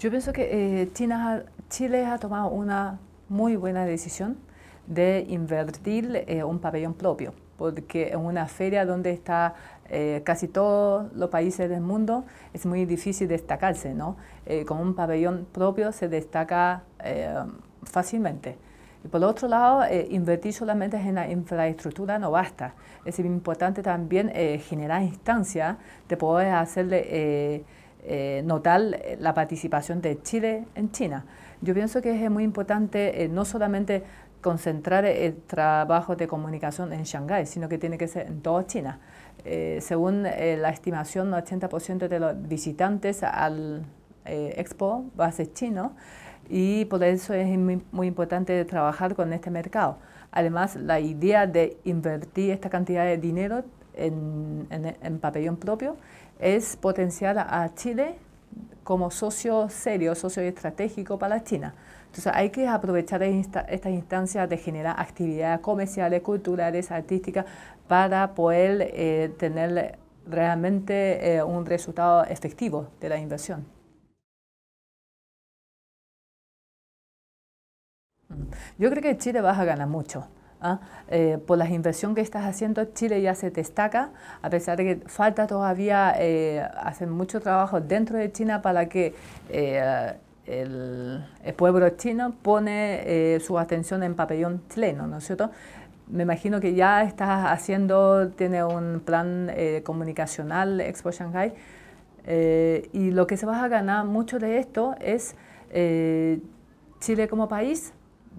Yo pienso que eh, China, Chile ha tomado una muy buena decisión de invertir eh, un pabellón propio, porque en una feria donde está eh, casi todos los países del mundo, es muy difícil destacarse, ¿no? con un pabellón propio se destaca fácilmente. Y por otro lado, invertir solamente en la infraestructura no basta. Es importante también generar instancias de poder hacerle eh, eh, notar eh, la participación de Chile en China. Yo pienso que es eh, muy importante no solamente concentrar el trabajo de comunicación en Shanghái, sino que tiene que ser en toda China. según la estimación, el 80% de los visitantes al Expo va a ser chino y por eso es muy importante trabajar con este mercado. Además, la idea de invertir esta cantidad de dinero en, en, propio, es potenciar a Chile como socio serio, socio estratégico para China. Entonces hay que aprovechar estas instancias de generar actividades comerciales, culturales, artísticas, para poder eh, tener realmente eh, un resultado efectivo de la inversión. Yo creo que Chile va a ganar mucho. ¿ah? Eh, por la inversión que estás haciendo, Chile ya se destaca, a pesar de que falta todavía eh, hacer mucho trabajo dentro de China para que eh, el, pueblo chino pone su atención en papelón chileno, ¿no es cierto? Me imagino que ya estás haciendo, tiene un plan comunicacional Expo Shanghai, y lo que se va a ganar mucho de esto es Chile como país,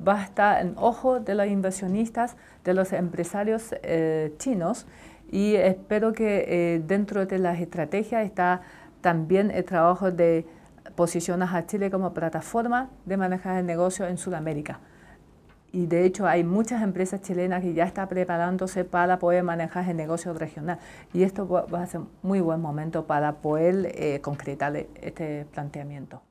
va a estar en ojo de los inversionistas, de los empresarios eh, chinos y espero que eh, dentro de las estrategias está también el trabajo de posicionar a Chile como plataforma de manejar el negocio en Sudamérica. Y de hecho hay muchas empresas chilenas que ya están preparándose para poder manejar el negocio regional. Y esto va a ser muy buen momento para poder eh, concretar este planteamiento.